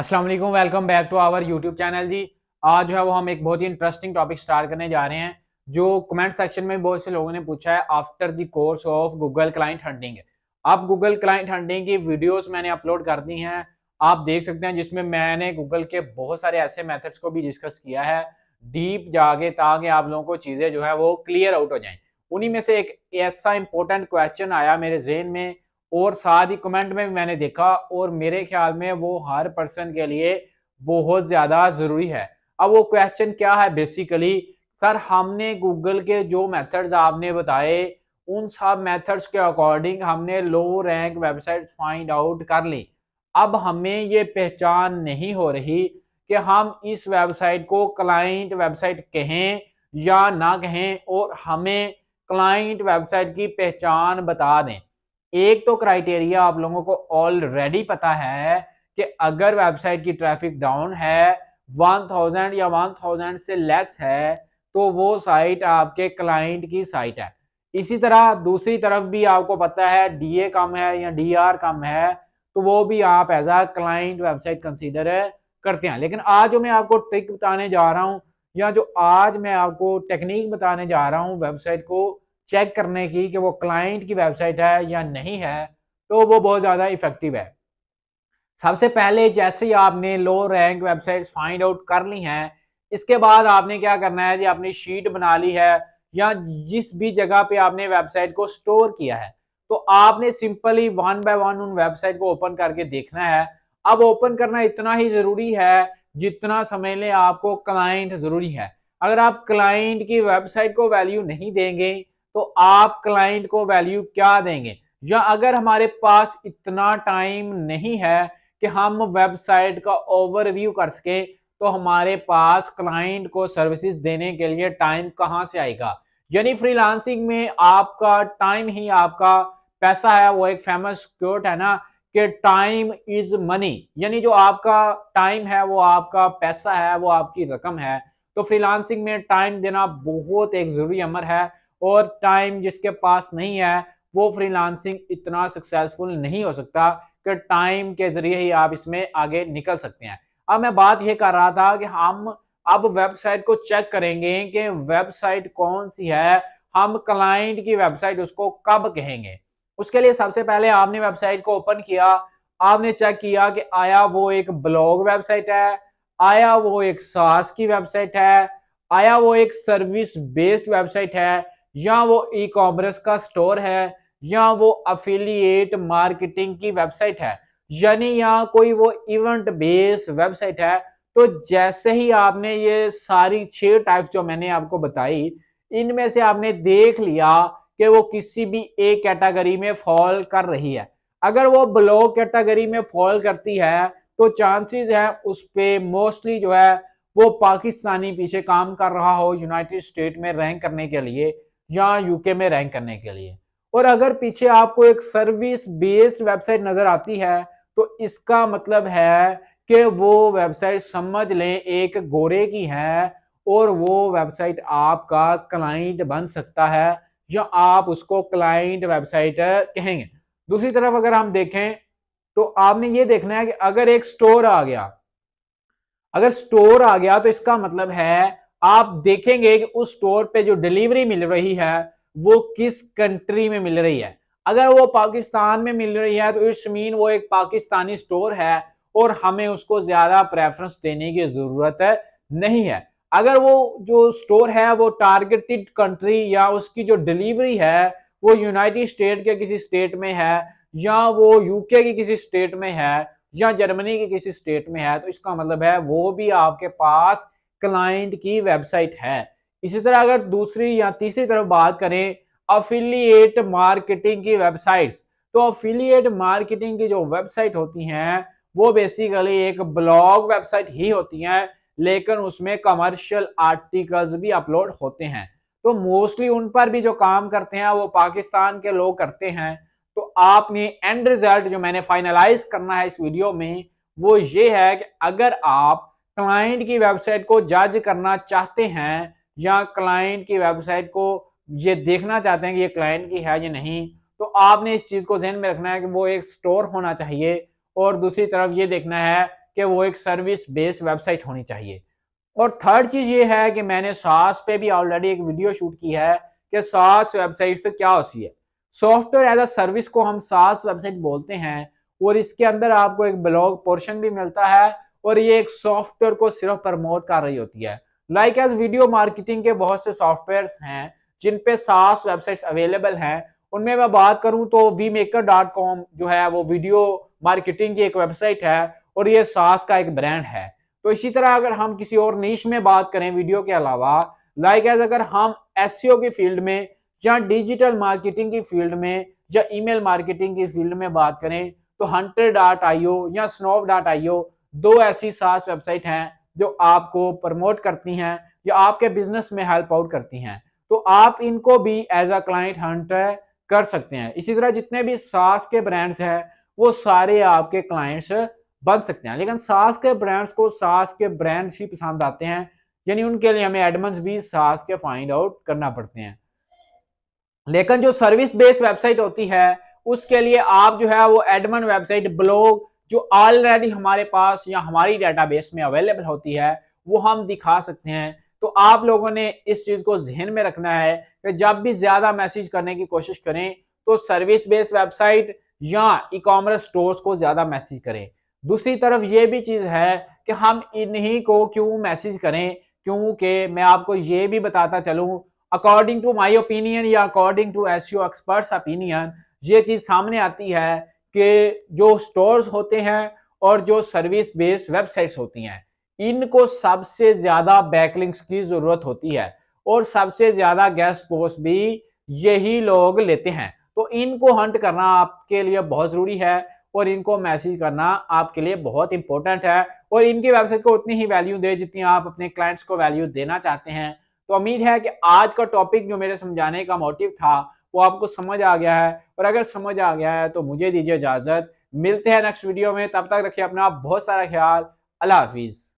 अस्सलाम वालेकुम welcome back to our YouTube channel जी आज जो है वो हम एक बहुत ही इंटरेस्टिंग टॉपिक स्टार्ट करने जा रहे हैं जो कमेंट सेक्शन में बहुत से लोगों ने पूछा है after the course of Google client hunting अब गूगल क्लाइंट हंडिंग की वीडियोस मैंने अपलोड कर दी हैं आप देख सकते हैं जिसमें मैंने गूगल के बहुत सारे ऐसे मेथड्स को भी डिस्कस किया है डीप जागे ताकि आप लोगों को चीज़ें जो है वो क्लियर आउट हो जाए उन्हीं में से एक ऐसा इंपॉर्टेंट क्वेश्चन आया मेरे जेन में और साथ ही कमेंट में भी मैंने देखा और मेरे ख्याल में वो हर पर्सन के लिए बहुत ज़्यादा ज़रूरी है अब वो क्वेश्चन क्या है बेसिकली सर हमने गूगल के जो मेथड्स आपने बताए उन सब मेथड्स के अकॉर्डिंग हमने low rank website find out कर ली अब हमें ये पहचान नहीं हो रही कि हम इस वेबसाइट को क्लाइंट वेबसाइट कहें या ना कहें और हमें क्लाइंट वेबसाइट की पहचान बता दें एक तो क्राइटेरिया आप लोगों को ऑलरेडी पता है कि अगर वेबसाइट की ट्रैफिक डाउन है 1000 या 1000 से लेस है तो वो साइट आपके क्लाइंट की साइट है इसी तरह दूसरी तरफ भी आपको पता है डीए कम है या डीआर कम है तो वो भी आप as a client website consider करते हैं लेकिन आज जो मैं आपको ट्रिक बताने जा रहा हूँ या जो आज मैं आपको टेक्निक बताने जा रहा हूँ वेबसाइट को चेक करने की कि वो क्लाइंट की वेबसाइट है या नहीं है तो वो बहुत ज़्यादा इफेक्टिव है सबसे पहले जैसे ही आपने low rank website find out कर ली हैं इसके बाद आपने क्या करना है जी आपने शीट बना ली है या जिस भी जगह पे आपने वेबसाइट को स्टोर किया है तो आपने सिंपली वन बाय वन उन वेबसाइट को ओपन करके देखना है अब ओपन करना इतना ही जरूरी है जितना समय ले आपको क्लाइंट जरूरी है अगर आप क्लाइंट की वेबसाइट को वैल्यू नहीं देंगे तो आप क्लाइंट को वैल्यू क्या देंगे या अगर हमारे पास इतना टाइम नहीं है कि हम वेबसाइट का ओवरव्यू कर सके तो हमारे पास क्लाइंट को सर्विसेज देने के लिए टाइम कहाँ से आएगा यानी फ्रीलांसिंग में आपका टाइम ही आपका पैसा है वो एक फेमस क्योट है ना कि टाइम इज मनी यानी जो आपका टाइम है वो आपका पैसा है वो आपकी रकम है तो फ्रीलांसिंग में टाइम देना बहुत एक जरूरी अमर है और टाइम जिसके पास नहीं है वो फ्रीलांसिंग इतना सक्सेसफुल नहीं हो सकता कि टाइम के जरिए ही आप इसमें आगे निकल सकते हैं अब मैं बात ये कर रहा था कि हम अब वेबसाइट को चेक करेंगे कि वेबसाइट कौन सी है हम क्लाइंट की वेबसाइट उसको कब कहेंगे उसके लिए सबसे पहले आपने वेबसाइट को ओपन किया आपने चेक किया कि आया वो एक ब्लॉग वेबसाइट है आया वो एक सास की वेबसाइट है आया वो एक सर्विस बेस्ड वेबसाइट है या वो ई कॉमर्स का स्टोर है या वो अफिलियट मार्केटिंग की वेबसाइट है यानी यहाँ कोई वो इवेंट बेस वेबसाइट है तो जैसे ही आपने ये सारी छह टाइप जो मैंने आपको बताई इनमें से आपने देख लिया कि वो किसी भी एक कैटेगरी में फॉल कर रही है अगर वो ब्लो कैटेगरी में फॉल करती है तो चांसेस है उस पर मोस्टली जो है वो पाकिस्तानी पीछे काम कर रहा हो यूनाइटेड स्टेट में रैंक करने के लिए या यूके में रैंक करने के लिए और अगर पीछे आपको एक सर्विस बेस्ड वेबसाइट नजर आती है तो इसका मतलब है कि वो वेबसाइट समझ लें एक गोरे की है और वो वेबसाइट आपका क्लाइंट बन सकता है या आप उसको क्लाइंट वेबसाइट कहेंगे दूसरी तरफ अगर हम देखें तो आपने ये देखना है कि अगर एक स्टोर आ गया अगर स्टोर आ गया तो इसका मतलब है आप देखेंगे कि उस स्टोर पे जो डिलीवरी मिल रही है वो किस कंट्री में मिल रही है अगर वो पाकिस्तान में मिल रही है तो इट्स मीन वो एक पाकिस्तानी स्टोर है और हमें उसको ज्यादा प्रेफरेंस देने की जरूरत नहीं है अगर वो जो स्टोर है वो टारगेटेड कंट्री या उसकी जो डिलीवरी है वो यूनाइटेड स्टेट के किसी स्टेट में है या वो यूके की किसी स्टेट में है या जर्मनी की किसी स्टेट में है तो इसका मतलब है वो भी आपके पास क्लाइंट की वेबसाइट है इसी तरह अगर दूसरी या तीसरी तरफ बात करें अफिलियट मार्केटिंग की वेबसाइट तो अफिलियट मार्केटिंग की जो वेबसाइट होती हैं वो बेसिकली एक ब्लॉग वेबसाइट ही होती हैं लेकिन उसमें कमर्शियल आर्टिकल्स भी अपलोड होते हैं तो मोस्टली उन पर भी जो काम करते हैं वो पाकिस्तान के लोग करते हैं तो आपने एंड रिजल्ट जो मैंने फाइनलाइज करना है इस वीडियो में वो ये है कि अगर आप क्लाइंट की वेबसाइट को जज करना चाहते हैं या क्लाइंट की वेबसाइट को ये देखना चाहते हैं कि ये क्लाइंट की है या नहीं तो आपने इस चीज़ को जहन में रखना है कि वो एक स्टोर होना चाहिए और दूसरी तरफ ये देखना है कि वो एक सर्विस बेस्ड वेबसाइट होनी चाहिए और थर्ड चीज़ ये है कि मैंने सास पे भी ऑलरेडी एक वीडियो शूट की है कि सास वेबसाइट से क्या होती है सॉफ्टवेयर एज अ सर्विस को हम सास वेबसाइट बोलते हैं और इसके अंदर आपको एक ब्लॉग पोर्शन भी मिलता है और ये एक सॉफ्टवेयर को सिर्फ प्रमोट कर रही होती है लाइक एज वीडियो मार्केटिंग के बहुत से सॉफ्टवेयर हैं जिन पे सास वेबसाइट्स अवेलेबल हैं उनमें मैं बात करूं तो वी मेकर डॉट कॉम जो है वो वीडियो मार्केटिंग की एक वेबसाइट है और ये सास का एक ब्रांड है तो इसी तरह अगर हम किसी और नीच में बात करें वीडियो के अलावा लाइक एज अगर हम एस e की फील्ड में या डिजिटल मार्केटिंग की फील्ड में या ईमेल मार्केटिंग की फील्ड में बात करें तो हंटर डॉट या स्नोव दो ऐसी सास वेबसाइट हैं जो आपको प्रमोट करती हैं या आपके बिजनेस में हेल्प आउट करती हैं तो आप इनको भी एज अ क्लाइंट हंट कर सकते हैं इसी तरह जितने भी सास के ब्रांड्स हैं वो सारे आपके क्लाइंट्स बन सकते हैं लेकिन सास के ब्रांड्स को सास के ब्रांड्स ही पसंद आते हैं यानी उनके लिए हमें एडमंस भी सास के फाइंड आउट करना पड़ते हैं लेकिन जो सर्विस बेस्ड वेबसाइट होती है उसके लिए आप जो है वो एडमन वेबसाइट ब्लॉग जो ऑलरेडी हमारे पास या हमारी डेटाबेस में अवेलेबल होती है वो हम दिखा सकते हैं तो आप लोगों ने इस चीज़ को जहन में रखना है कि जब भी ज़्यादा मैसेज करने की कोशिश करें तो सर्विस बेस्ड वेबसाइट या ई कॉमर्स स्टोर्स को ज़्यादा मैसेज करें दूसरी तरफ ये भी चीज़ है कि हम इन्हीं को क्यों मैसेज करें क्योंकि मैं आपको ये भी बताता चलूं अकॉर्डिंग टू माई ओपिनियन या according to as experts opinion ये चीज़ सामने आती है कि जो स्टोर्स होते हैं और जो सर्विस बेस्ड वेबसाइट्स होती हैं इनको सबसे ज़्यादा बैकलिंक्स की ज़रूरत होती है और सबसे ज़्यादा गैस पोस्ट भी यही लोग लेते हैं तो इनको हंट करना आपके लिए बहुत ज़रूरी है और इनको मैसेज करना आपके लिए बहुत इंपॉर्टेंट है और इनकी वेबसाइट को उतनी ही वैल्यू दे जितनी आप अपने क्लाइंट्स को वैल्यू देना चाहते हैं तो उम्मीद है कि आज का टॉपिक जो मेरे समझाने का मोटिव था वो आपको समझ आ गया है और अगर समझ आ गया है तो मुझे दीजिए इजाज़त मिलते हैं नेक्स्ट वीडियो में तब तक रखिए अपना बहुत सारा ख्याल अल्लाह हाफिज़